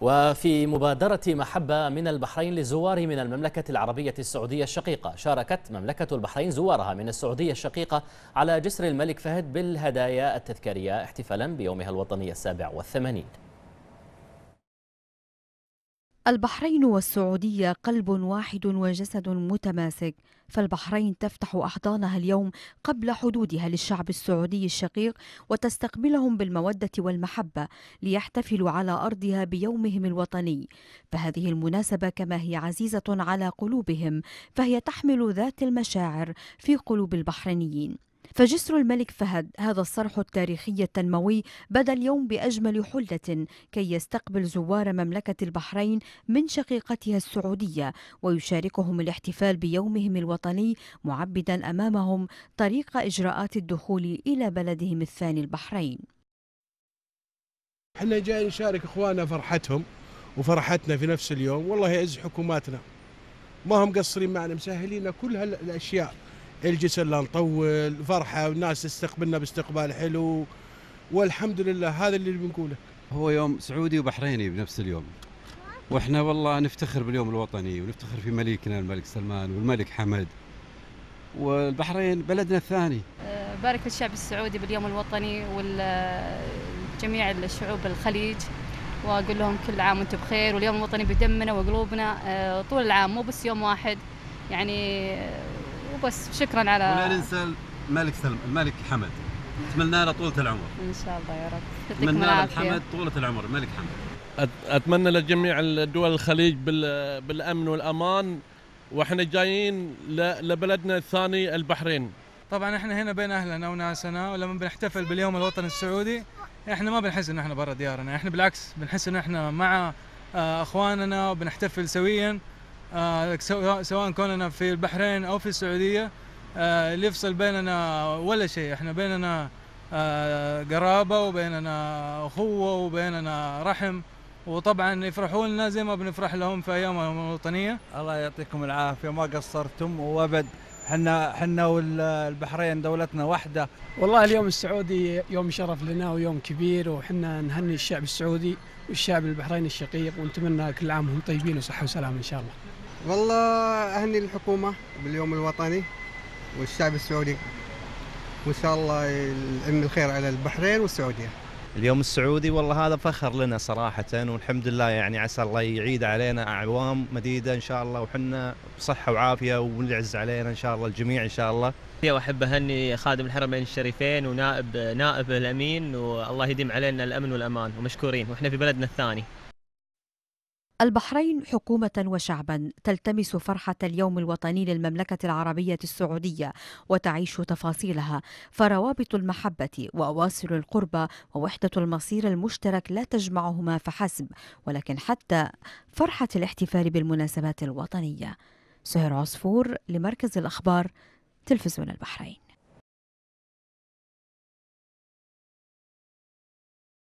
وفي مبادرة محبة من البحرين للزوار من المملكة العربية السعودية الشقيقة شاركت مملكة البحرين زوارها من السعودية الشقيقة على جسر الملك فهد بالهدايا التذكارية احتفالا بيومها الوطني السابع والثمانين البحرين والسعودية قلب واحد وجسد متماسك فالبحرين تفتح أحضانها اليوم قبل حدودها للشعب السعودي الشقيق وتستقبلهم بالمودة والمحبة ليحتفلوا على أرضها بيومهم الوطني فهذه المناسبة كما هي عزيزة على قلوبهم فهي تحمل ذات المشاعر في قلوب البحرينيين فجسر الملك فهد هذا الصرح التاريخي التنموي بدا اليوم بأجمل حلة كي يستقبل زوار مملكة البحرين من شقيقتها السعودية ويشاركهم الاحتفال بيومهم الوطني معبدا أمامهم طريق إجراءات الدخول إلى بلدهم الثاني البحرين احنا جايين نشارك اخواننا فرحتهم وفرحتنا في نفس اليوم والله يعز حكوماتنا ما هم قصرين معنا مسهلين كل هالاشياء الجسر لا نطول فرحه والناس تستقبلنا باستقبال حلو والحمد لله هذا اللي بنقوله هو يوم سعودي وبحريني بنفس اليوم واحنا والله نفتخر باليوم الوطني ونفتخر في ملكنا الملك سلمان والملك حمد والبحرين بلدنا الثاني أه، بارك للشعب السعودي باليوم الوطني والجميع الشعوب الخليج واقول لهم كل عام وانتم بخير واليوم الوطني بدمنا وقلوبنا أه، طول العام مو بس يوم واحد يعني وبس شكرا على ولا ننسى الملك سلم الملك حمد اتمنى له طولة العمر ان شاء الله يا رب اتمنى له حمد طولة العمر الملك حمد اتمنى لجميع الدول الخليج بالامن والامان واحنا جايين لبلدنا الثاني البحرين طبعا احنا هنا بين اهلنا وناسنا ولما بنحتفل باليوم الوطني السعودي احنا ما بنحس ان احنا برا ديارنا احنا بالعكس بنحس ان احنا مع آه، اخواننا وبنحتفل سويا آه، سواء كوننا في البحرين او في السعوديه آه، اللي يفصل بيننا ولا شيء احنا بيننا آه، قرابه وبيننا اخوه وبيننا رحم وطبعا يفرحوا لنا زي ما بنفرح لهم في ايامهم الوطنيه الله يعطيكم العافيه ما قصرتم وابد حنا حنا والبحرين دولتنا واحده والله اليوم السعودي يوم شرف لنا ويوم كبير وحنا نهني الشعب السعودي والشعب البحريني الشقيق ونتمنى كل عام وهم طيبين وصحه وسلامه ان شاء الله والله اهني الحكومه باليوم الوطني والشعب السعودي وان شاء الله الأم الخير على البحرين والسعوديه. اليوم السعودي والله هذا فخر لنا صراحه والحمد لله يعني عسى الله يعيد علينا اعوام مديده ان شاء الله وحنا بصحه وعافيه ونعز علينا ان شاء الله الجميع ان شاء الله. واحب اهني خادم الحرمين الشريفين ونائب نائب الامين والله يديم علينا الامن والامان ومشكورين واحنا في بلدنا الثاني. البحرين حكومة وشعبا تلتمس فرحة اليوم الوطني للمملكة العربية السعودية وتعيش تفاصيلها فروابط المحبة وأواصر القربة ووحدة المصير المشترك لا تجمعهما فحسب ولكن حتى فرحة الاحتفال بالمناسبات الوطنية سهر عصفور لمركز الأخبار تلفزيون البحرين